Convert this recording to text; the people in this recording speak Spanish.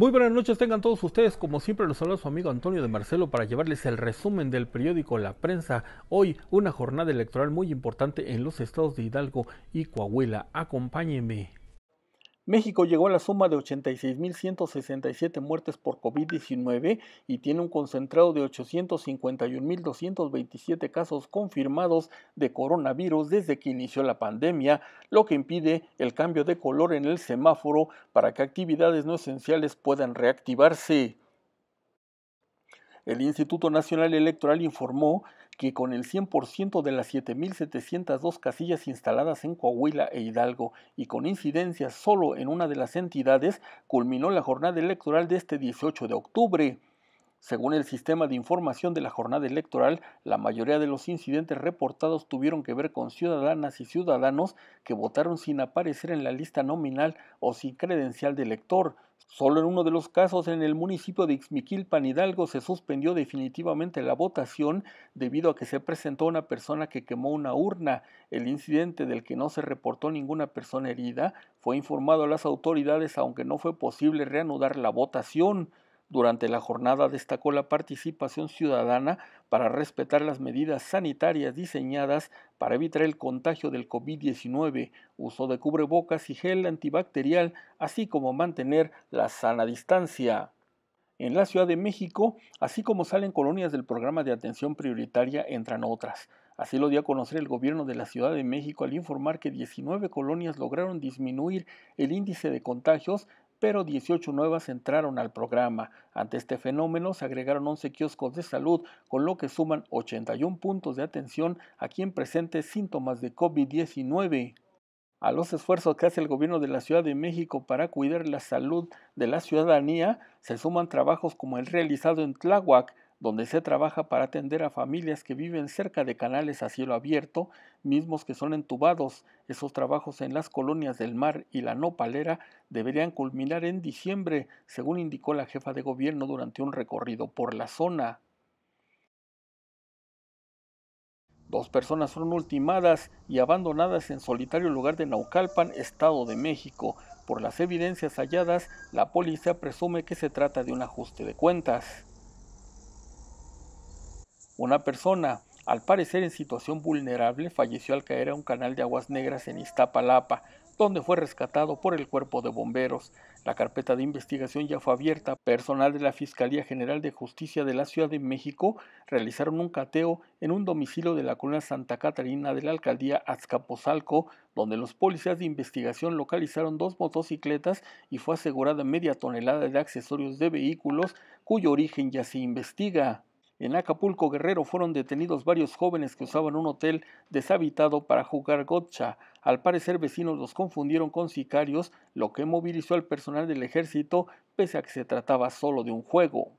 Muy buenas noches, tengan todos ustedes. Como siempre, los saluda su amigo Antonio de Marcelo para llevarles el resumen del periódico La Prensa. Hoy, una jornada electoral muy importante en los estados de Hidalgo y Coahuila. Acompáñenme. México llegó a la suma de 86.167 muertes por COVID-19 y tiene un concentrado de 851.227 casos confirmados de coronavirus desde que inició la pandemia, lo que impide el cambio de color en el semáforo para que actividades no esenciales puedan reactivarse. El Instituto Nacional Electoral informó que con el 100% de las 7.702 casillas instaladas en Coahuila e Hidalgo y con incidencias solo en una de las entidades, culminó la jornada electoral de este 18 de octubre. Según el sistema de información de la jornada electoral, la mayoría de los incidentes reportados tuvieron que ver con ciudadanas y ciudadanos que votaron sin aparecer en la lista nominal o sin credencial de elector. Solo en uno de los casos, en el municipio de Ixmiquilpan, Hidalgo, se suspendió definitivamente la votación debido a que se presentó una persona que quemó una urna. El incidente del que no se reportó ninguna persona herida fue informado a las autoridades, aunque no fue posible reanudar la votación. Durante la jornada destacó la participación ciudadana para respetar las medidas sanitarias diseñadas para evitar el contagio del COVID-19, uso de cubrebocas y gel antibacterial, así como mantener la sana distancia. En la Ciudad de México, así como salen colonias del programa de atención prioritaria, entran otras. Así lo dio a conocer el gobierno de la Ciudad de México al informar que 19 colonias lograron disminuir el índice de contagios pero 18 nuevas entraron al programa. Ante este fenómeno se agregaron 11 kioscos de salud, con lo que suman 81 puntos de atención a quien presente síntomas de COVID-19. A los esfuerzos que hace el gobierno de la Ciudad de México para cuidar la salud de la ciudadanía se suman trabajos como el realizado en Tláhuac, donde se trabaja para atender a familias que viven cerca de canales a cielo abierto, mismos que son entubados. Esos trabajos en las colonias del mar y la nopalera deberían culminar en diciembre, según indicó la jefa de gobierno durante un recorrido por la zona. Dos personas fueron ultimadas y abandonadas en solitario lugar de Naucalpan, Estado de México. Por las evidencias halladas, la policía presume que se trata de un ajuste de cuentas. Una persona, al parecer en situación vulnerable, falleció al caer a un canal de aguas negras en Iztapalapa, donde fue rescatado por el cuerpo de bomberos. La carpeta de investigación ya fue abierta. Personal de la Fiscalía General de Justicia de la Ciudad de México realizaron un cateo en un domicilio de la colonia Santa Catarina de la alcaldía Azcapotzalco, donde los policías de investigación localizaron dos motocicletas y fue asegurada media tonelada de accesorios de vehículos cuyo origen ya se investiga. En Acapulco Guerrero fueron detenidos varios jóvenes que usaban un hotel deshabitado para jugar gotcha. Al parecer vecinos los confundieron con sicarios, lo que movilizó al personal del ejército pese a que se trataba solo de un juego.